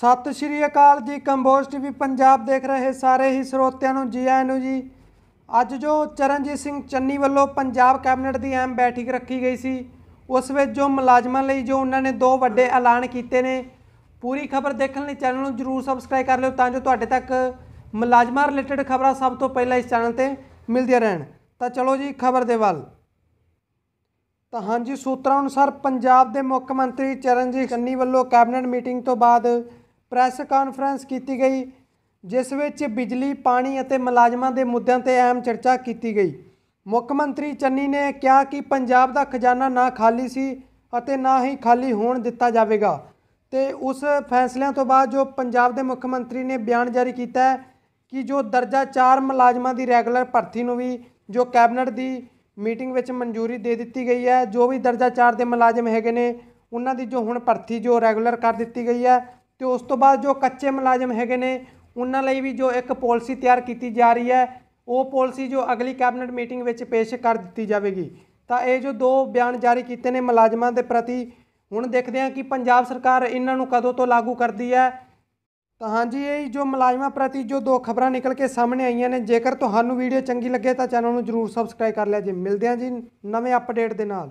ਸਤਿ ਸ਼੍ਰੀ ਅਕਾਲ ਜੀ ਕੰਬੋਜ ਟੀਵੀ ਪੰਜਾਬ ਦੇਖ ਰਹੇ ਸਾਰੇ ਹੀ ਸਰੋਤਿਆਂ ਨੂੰ ਜੀ ਆਇਆਂ ਨੂੰ ਜੀ ਅੱਜ ਜੋ ਚਰਨਜੀਤ ਸਿੰਘ ਚੰਨੀ ਵੱਲੋਂ ਪੰਜਾਬ ਕੈਬਨਿਟ ਦੀ ਐਮ ਬੈਠਕ ਰੱਖੀ ਗਈ ਸੀ ਉਸ ਵਿੱਚ ਜੋ ਮੁਲਾਜ਼ਮਾਂ ਲਈ ਜੋ ਉਹਨਾਂ ਨੇ ਦੋ ਵੱਡੇ ਐਲਾਨ ਕੀਤੇ ਨੇ ਪੂਰੀ ਖਬਰ ਦੇਖਣ ਲਈ ਚੈਨਲ ਨੂੰ ਜਰੂਰ ਸਬਸਕ੍ਰਾਈਬ ਕਰ ਲਿਓ ਤਾਂ ਜੋ ਤੁਹਾਡੇ ਤੱਕ ਮੁਲਾਜ਼ਮਾਂ ਰਿਲੇਟਡ ਖਬਰਾਂ ਸਭ ਤੋਂ ਪਹਿਲਾਂ ਇਸ ਚੈਨਲ ਤੇ ਮਿਲਦੀਆਂ ਰਹਿਣ ਤਾਂ ਚਲੋ ਜੀ ਖਬਰ ਦੇ ਵੱਲ ਤਾਂ ਹਾਂਜੀ ਸੂਤਰਾਂ ਅਨੁਸਾਰ ਪੰਜਾਬ ਦੇ ਮੁੱਖ ਮੰਤਰੀ ਚਰਨਜੀਤ ਚੰਨੀ ਵੱਲੋਂ ਕੈਬਨਿਟ ਮੀਟਿੰਗ ਤੋਂ ਬਾਅਦ ਪ੍ਰੈਸ ਕਾਨਫਰੰਸ ਕੀਤੀ ਗਈ ਜਿਸ ਵਿੱਚ ਬਿਜਲੀ ਪਾਣੀ ਅਤੇ ਮੁਲਾਜ਼ਮਾਂ ਦੇ ਮੁੱਦਿਆਂ ਤੇ ਅਹਿਮ ਚਰਚਾ ਕੀਤੀ ਗਈ ਮੁੱਖ ਮੰਤਰੀ ਚੰਨੀ ਨੇ ਕਿਹਾ ਕਿ ਪੰਜਾਬ ਦਾ ਖਜ਼ਾਨਾ ਨਾ ਖਾਲੀ ਸੀ ਅਤੇ ਨਾ ਹੀ ਖਾਲੀ ਹੋਣ ਦਿੱਤਾ ਜਾਵੇਗਾ ਤੇ ਉਸ ਫੈਸਲਿਆਂ ਤੋਂ ਬਾਅਦ ਜੋ ਪੰਜਾਬ ਦੇ ਮੁੱਖ ਮੰਤਰੀ ਨੇ ਬਿਆਨ ਜਾਰੀ ਕੀਤਾ ਹੈ ਕਿ ਜੋ ਦਰਜਾ 4 ਮੁਲਾਜ਼ਮਾਂ ਦੀ ਰੈਗੂਲਰ ਭਰਤੀ ਨੂੰ ਵੀ ਜੋ ਕੈਬਨਿਟ ਦੀ ਮੀਟਿੰਗ ਵਿੱਚ ਮਨਜ਼ੂਰੀ ਦੇ ਦਿੱਤੀ ਗਈ ਹੈ ਜੋ ਵੀ ਦਰਜਾ 4 ਦੇ ਮੁਲਾਜ਼ਮ ਹੈਗੇ ਨੇ ਉਹਨਾਂ ਦੀ ਜੋ ਹੁਣ ਭਰਤੀ ਜੋ ਰੈਗੂਲਰ ਕਰ ਦਿੱਤੀ ਗਈ ਹੈ ਤੇ ਉਸ ਤੋਂ ਬਾਅਦ ਜੋ ਕੱਚੇ ਮੁਲਾਜ਼ਮ ਹੈਗੇ ਨੇ ਉਹਨਾਂ ਲਈ ਵੀ ਜੋ ਇੱਕ ਪਾਲਿਸੀ ਤਿਆਰ ਕੀਤੀ ਜਾ ਰਹੀ ਹੈ ਉਹ ਪਾਲਿਸੀ ਜੋ ਅਗਲੀ ਕੈਬਨਿਟ ਮੀਟਿੰਗ ਵਿੱਚ ਪੇਸ਼ ਕਰ ਦਿੱਤੀ ਜਾਵੇਗੀ ਤਾਂ ਇਹ ਜੋ ਦੋ ਬਿਆਨ ਜਾਰੀ ਕੀਤੇ ਨੇ ਮੁਲਾਜ਼ਮਾਂ ਦੇ ਪ੍ਰਤੀ ਹੁਣ ਦੇਖਦੇ ਹਾਂ ਕਿ ਪੰਜਾਬ ਸਰਕਾਰ ਇਹਨਾਂ ਨੂੰ ਕਦੋਂ ਤੋਂ ਲਾਗੂ ਕਰਦੀ ਹੈ ਤਾਂ ਹਾਂਜੀ ਇਹ ਜੋ ਮੁਲਾਜ਼ਮਾਂ ਪ੍ਰਤੀ ਜੋ ਦੋ ਖਬਰਾਂ ਨਿਕਲ ਕੇ ਸਾਹਮਣੇ ਆਈਆਂ ਨੇ ਜੇਕਰ ਤੁਹਾਨੂੰ ਵੀਡੀਓ ਚੰਗੀ ਲੱਗੇ ਤਾਂ ਚੈਨਲ ਨੂੰ ਜਰੂਰ ਸਬਸਕ੍ਰਾਈਬ ਕਰ ਲਿਆ ਜੀ ਮਿਲਦੇ ਹਾਂ ਜੀ ਨਵੇਂ ਅਪਡੇਟ ਦੇ ਨਾਲ